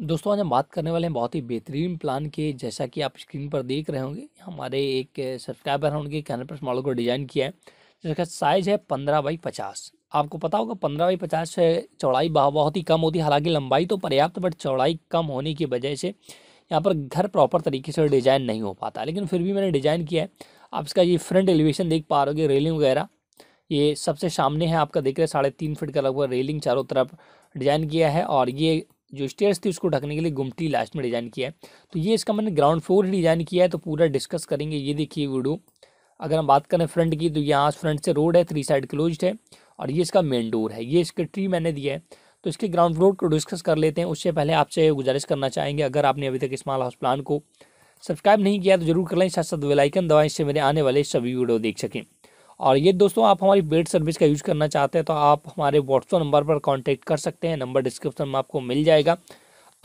दोस्तों आज हम बात करने वाले हैं बहुत ही बेहतरीन प्लान के जैसा कि आप स्क्रीन पर देख रहे होंगे हमारे एक सब्सक्राइबर हैं उनके कैनल पर मॉडल को डिज़ाइन किया है जिसका साइज़ है पंद्रह बाई पचास आपको पता होगा पंद्रह बाई पचास चौड़ाई बहुत ही कम होती है हालांकि लंबाई तो पर्याप्त बट चौड़ाई कम होने की वजह से यहाँ पर घर प्रॉपर तरीके से डिज़ाइन नहीं हो पाता लेकिन फिर भी मैंने डिज़ाइन किया है आप इसका ये फ्रंट एलिवेशन देख पा रहे हो रेलिंग वगैरह ये सबसे सामने है आपका देख रहे हैं साढ़े तीन फिट का लगभग रेलिंग चारों तरफ डिज़ाइन किया है और ये जो स्टेयर्स थी उसको ढकने के लिए गुमटी लास्ट में डिज़ाइन किया है तो ये इसका मैंने ग्राउंड फ्लोर ही डिज़ाइन किया है तो पूरा डिस्कस करेंगे ये देखिए वीडियो अगर हम बात करें फ्रंट की तो यहाँ फ्रंट से रोड है थ्री साइड क्लोज है और ये इसका मेन डोर है ये इसके ट्री मैंने दिया है तो इसके ग्राउंड फ्लोर को डिस्कस कर लेते हैं उससे पहले आपसे गुजारिश करना चाहेंगे अगर आपने अभी तक स्मॉल हाउस प्लान को सब्सक्राइब नहीं किया तो जरूर कर लें साथ साथ वेलाइकन दवाएँ इससे मेरे आने वाले सभी वीडियो देख सकें और ये दोस्तों आप हमारी बेड सर्विस का यूज़ करना चाहते हैं तो आप हमारे व्हाट्सअप नंबर पर कॉन्टेक्ट कर सकते हैं नंबर डिस्क्रिप्शन में आपको मिल जाएगा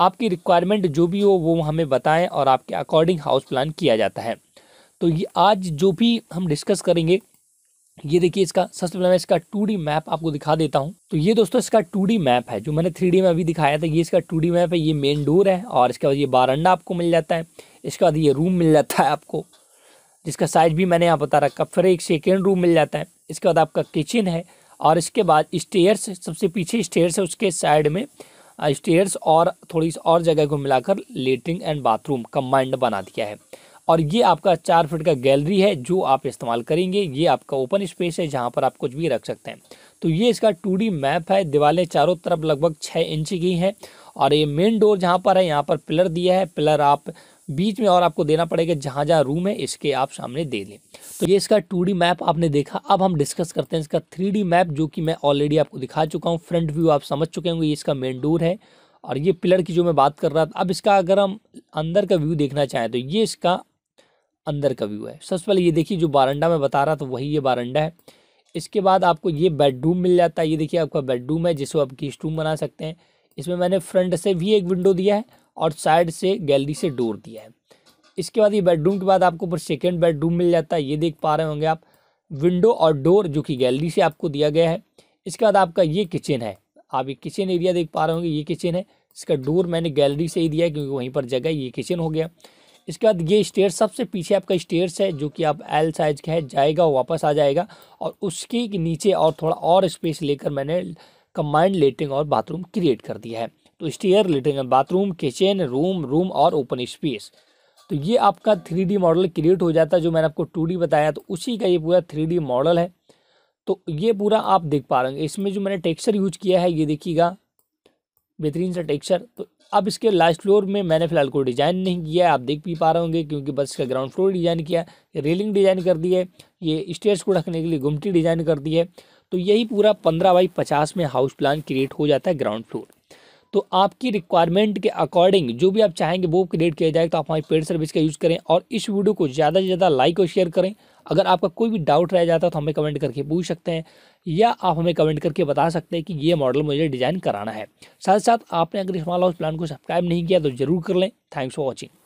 आपकी रिक्वायरमेंट जो भी हो वो हमें बताएँ और आपके अकॉर्डिंग हाउस प्लान किया जाता है तो ये आज जो भी हम डिस्कस करेंगे ये देखिए इसका सबसे पहले मैं इसका टू मैप आपको दिखा देता हूँ तो ये दोस्तों इसका टू मैप है जो मैंने थ्री में अभी दिखाया था ये इसका टू मैप है ये मेन डोर है और इसके बाद ये बारंडा आपको मिल जाता है इसके बाद ये रूम मिल जाता है आपको जिसका साइज़ भी मैंने यहाँ बता रखा फिर एक सेकेंड रूम मिल जाता है इसके बाद आपका किचन है और इसके बाद स्टेयर्स सबसे पीछे स्टेयर्स है उसके साइड में स्टेयर्स और थोड़ी और जगह को मिलाकर लेटरिन एंड बाथरूम कम्बाइंड बना दिया है और ये आपका चार फीट का गैलरी है जो आप इस्तेमाल करेंगे ये आपका ओपन स्पेस है जहाँ पर आप कुछ भी रख सकते हैं तो ये इसका टू मैप है दीवारें चारों तरफ लगभग छः इंच की हैं और ये मेन डोर जहाँ पर है यहाँ पर पिलर दिया है पिलर आप बीच में और आपको देना पड़ेगा जहाँ जहाँ रूम है इसके आप सामने दे दें तो ये इसका टू मैप आपने देखा अब हम डिस्कस करते हैं इसका थ्री मैप जो कि मैं ऑलरेडी आपको दिखा चुका हूँ फ्रंट व्यू आप समझ चुके होंगे ये इसका मेन डोर है और ये पिलर की जो मैं बात कर रहा था अब इसका अगर हम अंदर का व्यू देखना चाहें तो ये इसका अंदर का व्यू है सबसे पहले ये देखिए जो बारंडा में बता रहा था वही ये बारंडा है इसके बाद आपको ये बेडरूम मिल जाता है ये देखिए आपका बेडरूम है जिसको आप गेस्ट रूम बना सकते हैं इसमें मैंने फ्रंट से भी एक विंडो दिया है और साइड से गैलरी से डोर दिया है इसके बाद ये बेडरूम के बाद आपको ऊपर सेकेंड बेडरूम मिल जाता है ये देख पा रहे होंगे आप विंडो और डोर जो कि गैलरी से आपको दिया गया है इसके बाद आपका ये किचन है आप ये किचन एरिया देख पा रहे होंगे ये किचन है इसका डोर मैंने गैलरी से ही दिया है क्योंकि वहीं पर जगह ये किचन हो गया इसके बाद ये स्टेयर सबसे पीछे आपका स्टेयर्स है जो कि आप एल साइज का है जाएगा वापस आ जाएगा और उसके नीचे और थोड़ा और स्पेस लेकर मैंने कम्बाइंड लेटरिन और बाथरूम क्रिएट कर दिया है तो stair latrine bathroom kitchen room room और ओपन स्पेस तो ये आपका थ्री मॉडल क्रिएट हो जाता है जो मैंने आपको टू बताया तो उसी का ये पूरा थ्री मॉडल है तो ये पूरा आप देख पा रहे इसमें जो मैंने टेक्सचर यूज किया है ये देखिएगा बेहतरीन सा टेक्सचर तो अब इसके लास्ट फ्लोर में मैंने फिलहाल कोई डिज़ाइन नहीं किया है आप देख भी पा रहे होंगे क्योंकि बस का ग्राउंड फ्लोर डिज़ाइन किया है रेलिंग डिज़ाइन कर दी है ये स्टेयर्स को रखने के लिए गुमटी डिज़ाइन कर दी है तो यही पूरा पंद्रह बाई पचास में हाउस प्लान क्रिएट हो जाता है ग्राउंड फ्लोर तो आपकी रिक्वायरमेंट के अकॉर्डिंग जो भी आप चाहेंगे वो क्रिएट किया जाएगा तो आप हमारी पेड सर्विस का यूज़ करें और इस वीडियो को ज़्यादा से ज़्यादा लाइक और शेयर करें अगर आपका कोई भी डाउट रह जाता है तो हमें कमेंट करके पूछ सकते हैं या आप हमें कमेंट करके बता सकते हैं कि ये मॉडल मुझे डिज़ाइन कराना है साथ साथ आपने अगर इस्माल हाउस प्लान को सब्सक्राइब नहीं किया तो ज़रूर कर लें थैंक्स फॉर वॉचिंग